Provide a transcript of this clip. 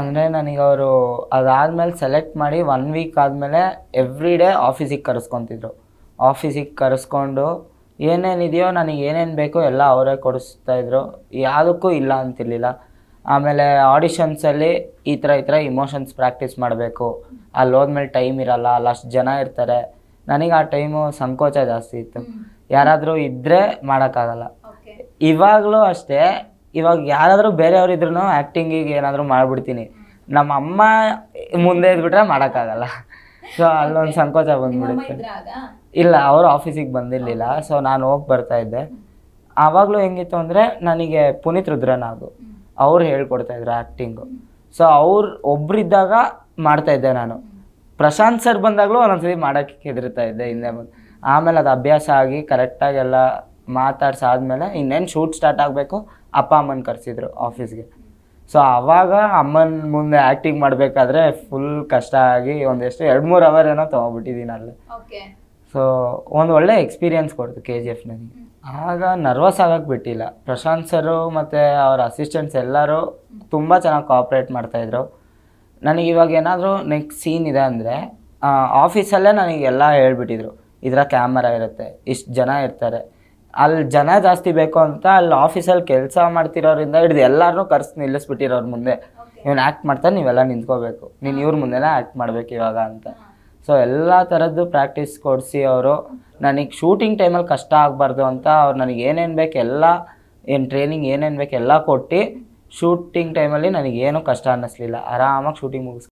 ಅಂದರೆ ನನಗೆ ಅವರು ಅದಾದಮೇಲೆ ಸೆಲೆಕ್ಟ್ ಮಾಡಿ ಒನ್ ವೀಕ್ ಆದಮೇಲೆ ಎವ್ರಿ ಡೇ ಆಫೀಸಿಗೆ ಕರೆಸ್ಕೊತಿದ್ರು ಆಫೀಸಿಗೆ ಕರೆಸ್ಕೊಂಡು ಏನೇನಿದೆಯೋ ನನಗೆ ಏನೇನು ಬೇಕೋ ಎಲ್ಲ ಅವರೇ ಕೊಡಿಸ್ತಾಯಿದ್ರು ಯಾವುದಕ್ಕೂ ಇಲ್ಲ ಅಂತಿರಲಿಲ್ಲ ಆಮೇಲೆ ಆಡಿಷನ್ಸಲ್ಲಿ ಈ ಥರ ಈ ಥರ ಇಮೋಷನ್ಸ್ ಪ್ರಾಕ್ಟೀಸ್ ಮಾಡಬೇಕು ಅಲ್ಲಿ ಹೋದ್ಮೇಲೆ ಟೈಮ್ ಇರಲ್ಲ ಅಲ್ಲಿ ಅಷ್ಟು ಜನ ಇರ್ತಾರೆ ನನಗೆ ಆ ಟೈಮು ಸಂಕೋಚ ಜಾಸ್ತಿ ಇತ್ತು ಯಾರಾದರೂ ಇದ್ದರೆ ಮಾಡೋಕ್ಕಾಗಲ್ಲ ಇವಾಗಲೂ ಅಷ್ಟೇ ಇವಾಗ ಯಾರಾದರೂ ಬೇರೆಯವ್ರು ಇದ್ರೂ ಆ್ಯಕ್ಟಿಂಗಿಗೆ ಏನಾದರೂ ಮಾಡಿಬಿಡ್ತೀನಿ ನಮ್ಮ ಅಮ್ಮ ಮುಂದೆ ಇದ್ಬಿಟ್ರೆ ಮಾಡೋಕ್ಕಾಗಲ್ಲ ಸೊ ಅಲ್ಲೊಂದು ಸಂಕೋಚ ಬಂದ್ಬಿಡುತ್ತೆ ಇಲ್ಲ ಅವರು ಆಫೀಸಿಗೆ ಬಂದಿರಲಿಲ್ಲ ಸೊ ನಾನು ಹೋಗಿ ಬರ್ತಾ ಇದ್ದೆ ಆವಾಗಲೂ ಹೆಂಗಿತ್ತು ಅಂದರೆ ನನಗೆ ಪುನೀತ್ ರುದ್ರನಾಗು ಅವ್ರು ಇದ್ರು ಆ್ಯಕ್ಟಿಂಗು ಸೊ ಅವ್ರು ಒಬ್ಬರಿದ್ದಾಗ ಇದ್ದೆ ನಾನು ಪ್ರಶಾಂತ್ ಸರ್ ಬಂದಾಗಲೂ ಒಂದೊಂದ್ಸರಿ ಮಾಡೋಕ್ಕೆ ಹೆದರ್ತಾ ಇದ್ದೆ ಹಿಂದೆ ಬಂದು ಆಮೇಲೆ ಅದು ಅಭ್ಯಾಸ ಆಗಿ ಕರೆಕ್ಟಾಗೆಲ್ಲ ಮಾತಾಡ್ಸಾದ್ಮೇಲೆ ಇನ್ನೇನು ಶೂಟ್ ಸ್ಟಾರ್ಟ್ ಆಗಬೇಕು ಅಪ್ಪ ಅಮ್ಮನ ಕರೆಸಿದ್ರು ಆಫೀಸ್ಗೆ ಸೊ ಆವಾಗ ಅಮ್ಮನ ಮುಂದೆ ಆ್ಯಕ್ಟಿಂಗ್ ಮಾಡಬೇಕಾದ್ರೆ ಫುಲ್ ಕಷ್ಟ ಆಗಿ ಒಂದೆಷ್ಟು ಎರಡು ಮೂರು ಅವರ್ ಏನೋ ತೊಗೊಬಿಟ್ಟಿದ್ದೀನಿ ಅಲ್ಲಿ ಸೊ ಒಂದು ಒಳ್ಳೆ ಎಕ್ಸ್ಪೀರಿಯನ್ಸ್ ಕೊಡ್ತು ಕೆ ಜಿ ಎಫ್ ನನಗೆ ಆಗ ನರ್ವಸ್ ಆಗಕ್ಕೆ ಬಿಟ್ಟಿಲ್ಲ ಪ್ರಶಾಂತ್ ಸರು ಮತ್ತು ಅವ್ರ ಅಸಿಸ್ಟೆಂಟ್ಸ್ ಎಲ್ಲರೂ ತುಂಬ ಚೆನ್ನಾಗಿ ಮಾಡ್ತಾ ಇದ್ರು ನನಗೆ ಇವಾಗ ಏನಾದರೂ ನೆಕ್ಸ್ಟ್ ಸೀನ್ ಇದೆ ಅಂದರೆ ಆಫೀಸಲ್ಲೇ ನನಗೆ ಎಲ್ಲ ಹೇಳ್ಬಿಟ್ಟಿದ್ರು ಇದರ ಕ್ಯಾಮರಾ ಇರುತ್ತೆ ಇಷ್ಟು ಜನ ಇರ್ತಾರೆ ಅಲ್ಲಿ ಜನ ಜಾಸ್ತಿ ಬೇಕು ಅಂತ ಅಲ್ಲಿ ಆಫೀಸಲ್ಲಿ ಕೆಲಸ ಮಾಡ್ತಿರೋರಿಂದ ಹಿಡಿದು ಎಲ್ಲರನ್ನೂ ಕರ್ಸಿ ನಿಲ್ಲಿಸ್ಬಿಟ್ಟಿರೋರು ಮುಂದೆ ಇವನು ಆ್ಯಕ್ಟ್ ಮಾಡ್ತಾರೆ ನೀವೆಲ್ಲ ನಿಂತ್ಕೋಬೇಕು ನೀನು ಇವ್ರ ಮುಂದೆನೇ ಆ್ಯಕ್ಟ್ ಮಾಡಬೇಕು ಇವಾಗ ಅಂತ ಸೊ ಎಲ್ಲ ಥರದ್ದು ಪ್ರಾಕ್ಟೀಸ್ ಕೊಡಿಸಿ ಅವರು ನನಗೆ ಶೂಟಿಂಗ್ ಟೈಮಲ್ಲಿ ಕಷ್ಟ ಆಗಬಾರ್ದು ಅಂತ ಅವ್ರು ನನಗೆ ಏನೇನು ಬೇಕು ಎಲ್ಲ ಏನು ಟ್ರೈನಿಂಗ್ ಏನೇನು ಬೇಕು ಎಲ್ಲ ಕೊಟ್ಟು ಶೂಟಿಂಗ್ ಟೈಮಲ್ಲಿ ನನಗೇನು ಕಷ್ಟ ಅನ್ನಿಸ್ಲಿಲ್ಲ ಆರಾಮಾಗಿ ಶೂಟಿಂಗ್ ಮುಗಿಸ್ಕೊ